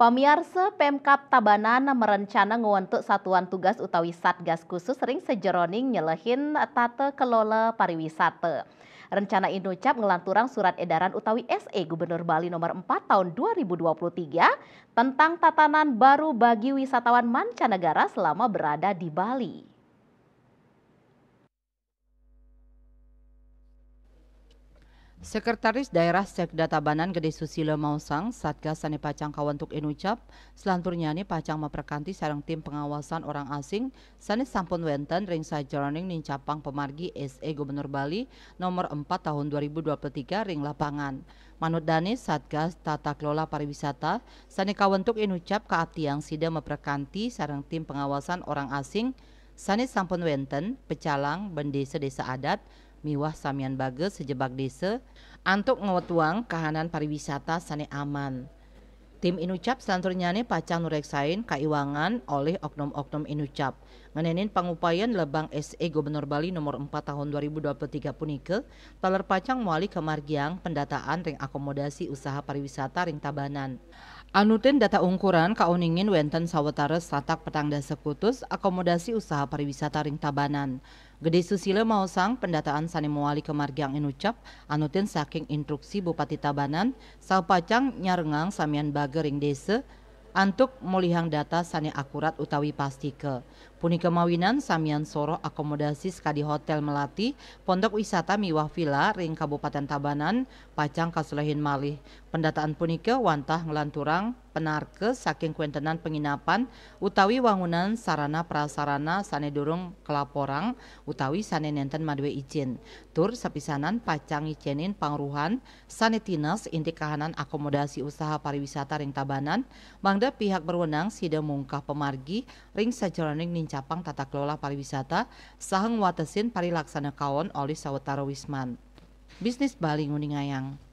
Pamiarsa Pemkap Tabanan merencana ngewentuk satuan tugas utawi satgas khusus sering sejeroning nyelehin tata kelola pariwisata. Rencana Indocap ngelanturang surat edaran utawi SE Gubernur Bali nomor 4 tahun 2023 tentang tatanan baru bagi wisatawan mancanegara selama berada di Bali. Sekretaris Daerah Sekda Tabanan Gede Susilo Mausang, Satgas Sani Pacang Kawantuk Inucap, selanturnya ini Pacang memperkanti sarang tim pengawasan orang asing, Sani Sampun Wenten Ring Sajaraning Nincapang Pemargi SE Gubernur Bali nomor 4 tahun 2023 Ring Lapangan. Manut Dani Satgas Tata Kelola Pariwisata, Sani Kawantuk Inucap, Kaatiang Sida memperkanti sarang tim pengawasan orang asing, Sani Sampun Wenten, Pecalang, Bendesa Desa Adat, miwah samian bage sejebak desa antuk ngewetuang kahanan pariwisata sane aman. Tim Inucap ini pacang nureksain kaiwangan oleh oknum-oknum Inucap. Ngenenin pengupayan lebang SE Gubernur Bali nomor 4 tahun 2023 punike, taler pacang muali kemargiang pendataan ring akomodasi usaha pariwisata ring tabanan. Anutin data ungkuran kauningin wenten sawatara satak petang dasa kutus akomodasi usaha pariwisata ring tabanan. Gede Susilo Mausang pendataan sanemoali kemargiang inucap anutin saking instruksi Bupati Tabanan salpacang nyarengang samian bagering desa antuk mulihang data sani akurat utawi pastike. Punika mawinan samian soro akomodasi skadi hotel Melati, pondok wisata Miwah Villa ring Kabupaten Tabanan, Pacang Kasulehin Malih. Pendataan punika wantah ngelanturang penarke saking kuentenan penginapan utawi wangunan sarana prasarana sane durung kelaporang utawi sane nenten madwe izin. Tur sepisanan Pacang icenin pangruhan sane tinas inti kahanan akomodasi usaha pariwisata ring Tabanan, mangda pihak berwenang sida mungkah pemargi ring sajroning pencapang Tata Kelola Pariwisata Saheng Watesin Parilaksana kawon oleh Sawetara Wisman. Bisnis Bali Nguningayang.